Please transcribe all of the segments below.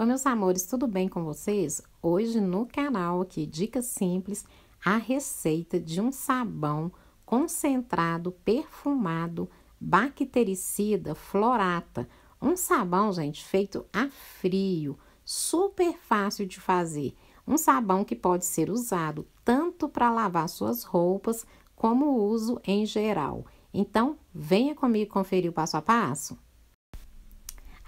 Oi, meus amores, tudo bem com vocês? Hoje no canal aqui, dicas simples, a receita de um sabão concentrado, perfumado, bactericida, florata. Um sabão, gente, feito a frio, super fácil de fazer. Um sabão que pode ser usado tanto para lavar suas roupas, como uso em geral. Então, venha comigo conferir o passo a passo.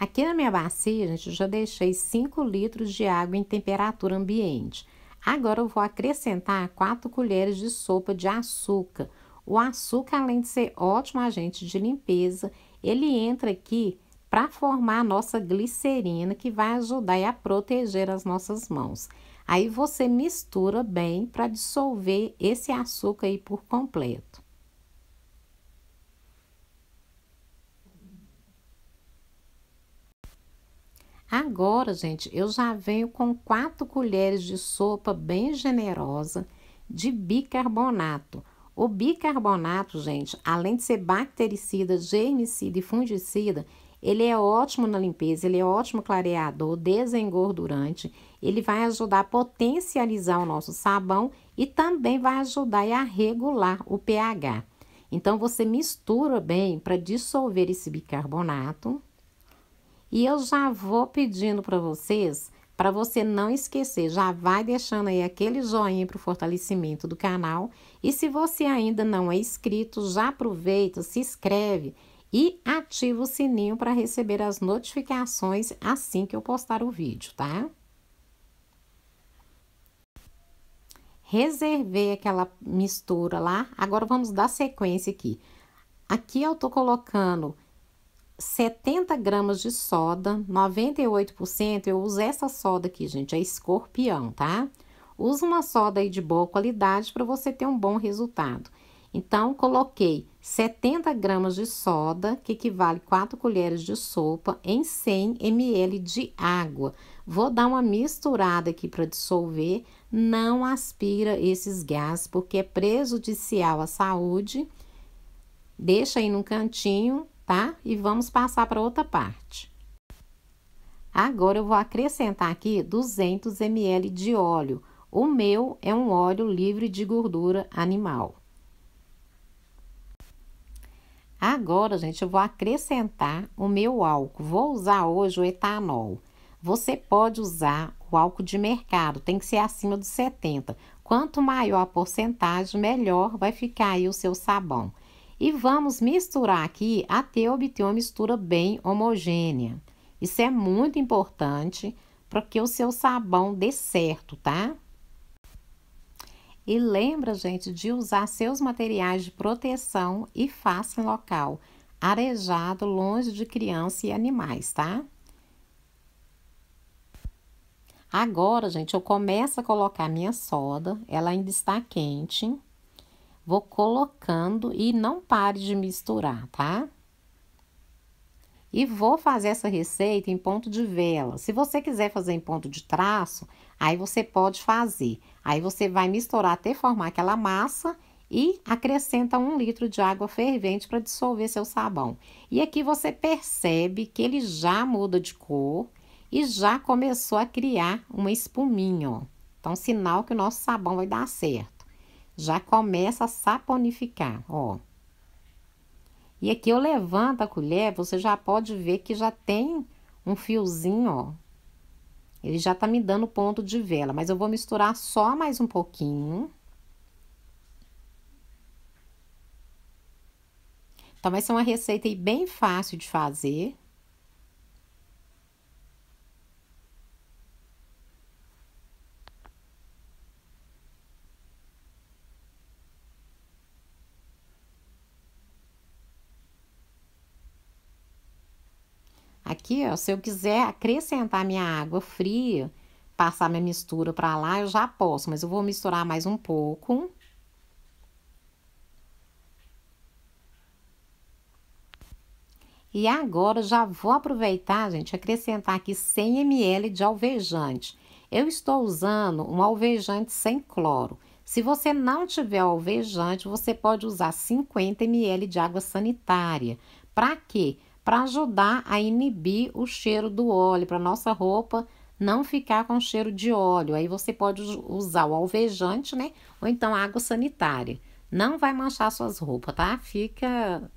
Aqui na minha bacia, gente, eu já deixei 5 litros de água em temperatura ambiente. Agora eu vou acrescentar 4 colheres de sopa de açúcar. O açúcar, além de ser ótimo agente de limpeza, ele entra aqui para formar a nossa glicerina, que vai ajudar a proteger as nossas mãos. Aí você mistura bem para dissolver esse açúcar aí por completo. Agora, gente, eu já venho com quatro colheres de sopa bem generosa de bicarbonato. O bicarbonato, gente, além de ser bactericida, germicida e fungicida, ele é ótimo na limpeza, ele é ótimo clareador, desengordurante, ele vai ajudar a potencializar o nosso sabão e também vai ajudar a regular o pH. Então, você mistura bem para dissolver esse bicarbonato. E eu já vou pedindo para vocês, para você não esquecer, já vai deixando aí aquele joinha para o fortalecimento do canal. E se você ainda não é inscrito, já aproveita, se inscreve e ativa o sininho para receber as notificações assim que eu postar o vídeo, tá? Reservei aquela mistura lá, agora vamos dar sequência aqui. Aqui eu tô colocando 70 gramas de soda, 98%, eu uso essa soda aqui, gente, é escorpião, tá? Usa uma soda aí de boa qualidade para você ter um bom resultado. Então, coloquei 70 gramas de soda, que equivale 4 colheres de sopa, em 100 ml de água. Vou dar uma misturada aqui para dissolver. Não aspira esses gases, porque é prejudicial à saúde. Deixa aí num cantinho tá? E vamos passar para outra parte. Agora, eu vou acrescentar aqui 200 ml de óleo. O meu é um óleo livre de gordura animal. Agora, gente, eu vou acrescentar o meu álcool. Vou usar hoje o etanol. Você pode usar o álcool de mercado, tem que ser acima dos 70. Quanto maior a porcentagem, melhor vai ficar aí o seu sabão. E vamos misturar aqui até obter uma mistura bem homogênea. Isso é muito importante para que o seu sabão dê certo, tá? E lembra, gente, de usar seus materiais de proteção e faça em local arejado, longe de criança e animais, tá? Agora, gente, eu começo a colocar minha soda, ela ainda está quente. Vou colocando e não pare de misturar, tá? E vou fazer essa receita em ponto de vela. Se você quiser fazer em ponto de traço, aí você pode fazer. Aí você vai misturar até formar aquela massa e acrescenta um litro de água fervente para dissolver seu sabão. E aqui você percebe que ele já muda de cor e já começou a criar uma espuminha, ó. Então, sinal que o nosso sabão vai dar certo. Já começa a saponificar, ó. E aqui eu levanto a colher, você já pode ver que já tem um fiozinho, ó. Ele já tá me dando ponto de vela, mas eu vou misturar só mais um pouquinho. Então, vai ser uma receita aí bem fácil de fazer. aqui, ó, se eu quiser acrescentar minha água fria, passar minha mistura para lá, eu já posso, mas eu vou misturar mais um pouco. E agora já vou aproveitar, gente, acrescentar aqui 100 ml de alvejante. Eu estou usando um alvejante sem cloro. Se você não tiver alvejante, você pode usar 50 ml de água sanitária. Para quê? para ajudar a inibir o cheiro do óleo, para nossa roupa não ficar com cheiro de óleo. Aí você pode usar o alvejante, né? Ou então água sanitária. Não vai manchar suas roupas, tá? Fica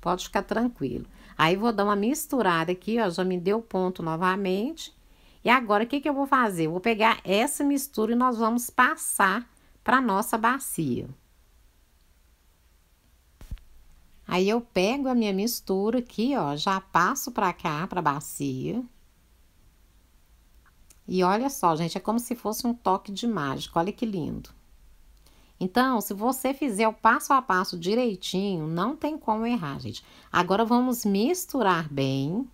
pode ficar tranquilo. Aí vou dar uma misturada aqui, ó, já me deu ponto novamente. E agora o que que eu vou fazer? vou pegar essa mistura e nós vamos passar para nossa bacia. Aí eu pego a minha mistura aqui, ó, já passo pra cá, pra bacia. E olha só, gente, é como se fosse um toque de mágico, olha que lindo. Então, se você fizer o passo a passo direitinho, não tem como errar, gente. Agora, vamos misturar bem.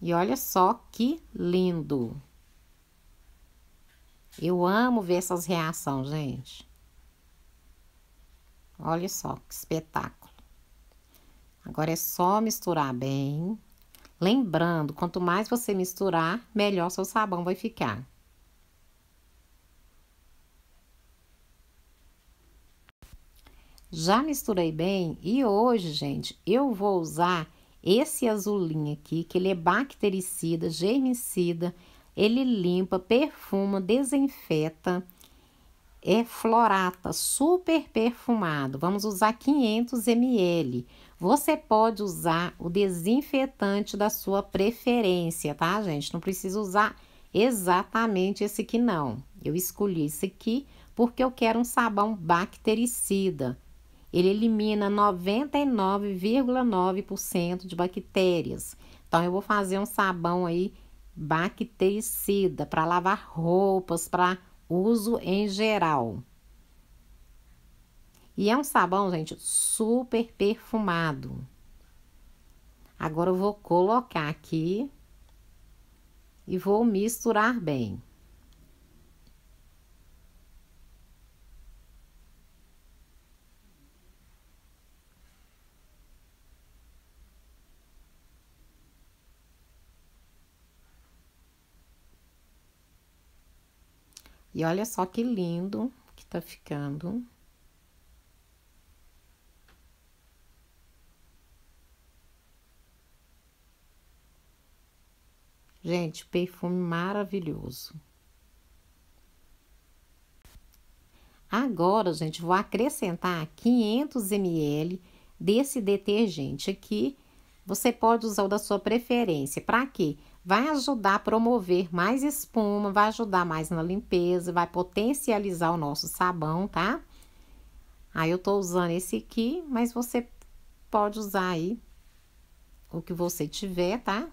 E olha só que lindo. Eu amo ver essas reações, gente. Olha só que espetáculo. Agora é só misturar bem. Lembrando, quanto mais você misturar, melhor seu sabão vai ficar. Já misturei bem e hoje, gente, eu vou usar esse azulinho aqui, que ele é bactericida, germicida, ele limpa, perfuma, desinfeta, é florata super perfumado, vamos usar 500 ml. Você pode usar o desinfetante da sua preferência, tá, gente? Não precisa usar exatamente esse aqui, não. Eu escolhi esse aqui porque eu quero um sabão bactericida. Ele elimina 99,9% de bactérias. Então, eu vou fazer um sabão aí bactericida para lavar roupas, para uso em geral. E é um sabão, gente, super perfumado. Agora eu vou colocar aqui e vou misturar bem. E olha só que lindo que tá ficando. Gente, perfume maravilhoso. Agora, gente, vou acrescentar 500 ml desse detergente aqui. Você pode usar o da sua preferência. Para quê? Para quê? vai ajudar a promover mais espuma, vai ajudar mais na limpeza, vai potencializar o nosso sabão, tá? Aí eu tô usando esse aqui, mas você pode usar aí o que você tiver, tá?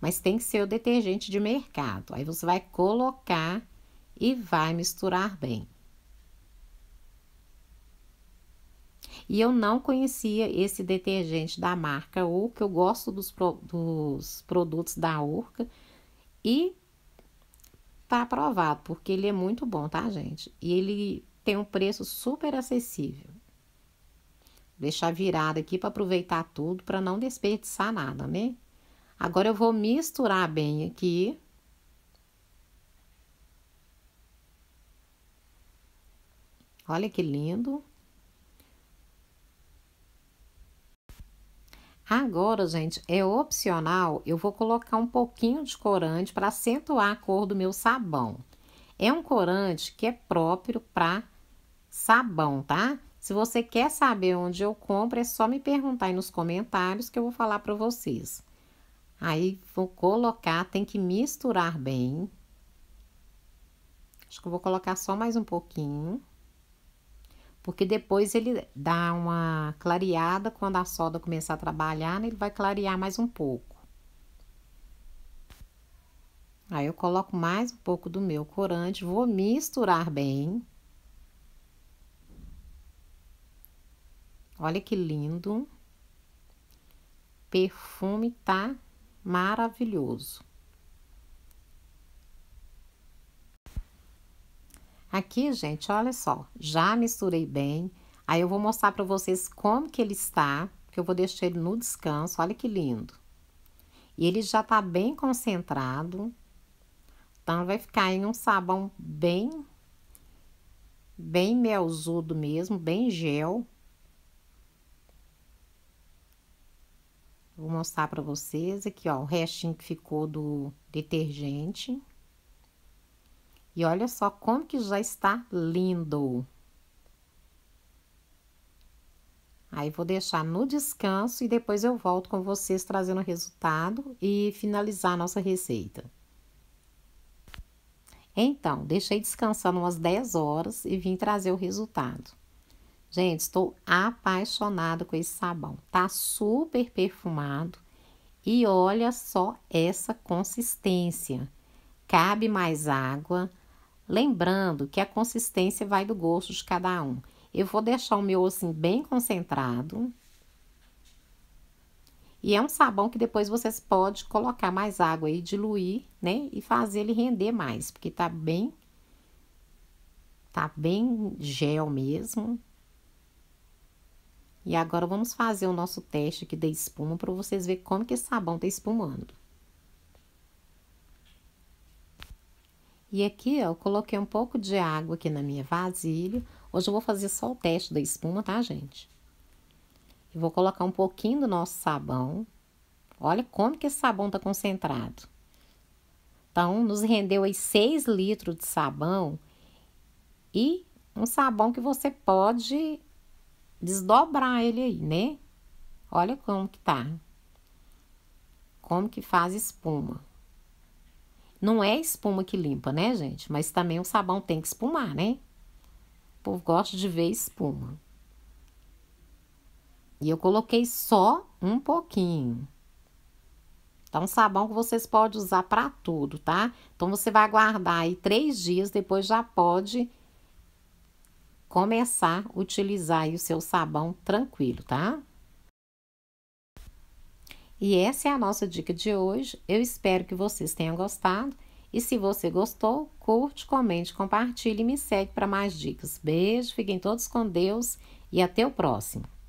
Mas tem que ser o detergente de mercado. Aí você vai colocar e vai misturar bem. E eu não conhecia esse detergente da marca que eu gosto dos, pro, dos produtos da Urca. E tá aprovado, porque ele é muito bom, tá, gente? E ele tem um preço super acessível. Vou deixar virado aqui para aproveitar tudo, para não desperdiçar nada, né? Agora eu vou misturar bem aqui. Olha que lindo. Agora, gente, é opcional, eu vou colocar um pouquinho de corante para acentuar a cor do meu sabão. É um corante que é próprio para sabão, tá? Se você quer saber onde eu compro, é só me perguntar aí nos comentários que eu vou falar para vocês. Aí, vou colocar, tem que misturar bem. Acho que eu vou colocar só mais um pouquinho porque depois ele dá uma clareada, quando a solda começar a trabalhar, né, ele vai clarear mais um pouco. Aí eu coloco mais um pouco do meu corante, vou misturar bem. Olha que lindo. Perfume tá maravilhoso. Aqui, gente, olha só, já misturei bem. Aí eu vou mostrar para vocês como que ele está, que eu vou deixar ele no descanso. Olha que lindo. E ele já tá bem concentrado. Então, vai ficar em um sabão bem, bem melzudo mesmo, bem gel. Vou mostrar para vocês aqui, ó, o restinho que ficou do detergente. E olha só como que já está lindo. Aí vou deixar no descanso e depois eu volto com vocês trazendo o resultado e finalizar a nossa receita. Então, deixei descansando umas 10 horas e vim trazer o resultado. Gente, estou apaixonada com esse sabão. Tá super perfumado. E olha só essa consistência. Cabe mais água Lembrando que a consistência vai do gosto de cada um. Eu vou deixar o meu assim bem concentrado. E é um sabão que depois vocês podem colocar mais água e diluir, né? E fazer ele render mais, porque tá bem... Tá bem gel mesmo. E agora vamos fazer o nosso teste aqui de espuma para vocês verem como que esse sabão tá espumando. E aqui, ó, eu coloquei um pouco de água aqui na minha vasilha. Hoje eu vou fazer só o teste da espuma, tá, gente? Eu vou colocar um pouquinho do nosso sabão. Olha como que esse sabão tá concentrado. Então, nos rendeu aí 6 litros de sabão e um sabão que você pode desdobrar ele aí, né? Olha como que tá. Como que faz espuma. Não é espuma que limpa, né, gente? Mas também o sabão tem que espumar, né? O povo gosta de ver espuma. E eu coloquei só um pouquinho. Tá um sabão que vocês podem usar para tudo, tá? Então, você vai aguardar aí três dias, depois já pode começar a utilizar o seu sabão tranquilo, tá? E essa é a nossa dica de hoje. Eu espero que vocês tenham gostado. E se você gostou, curte, comente, compartilhe e me segue para mais dicas. Beijo, fiquem todos com Deus e até o próximo.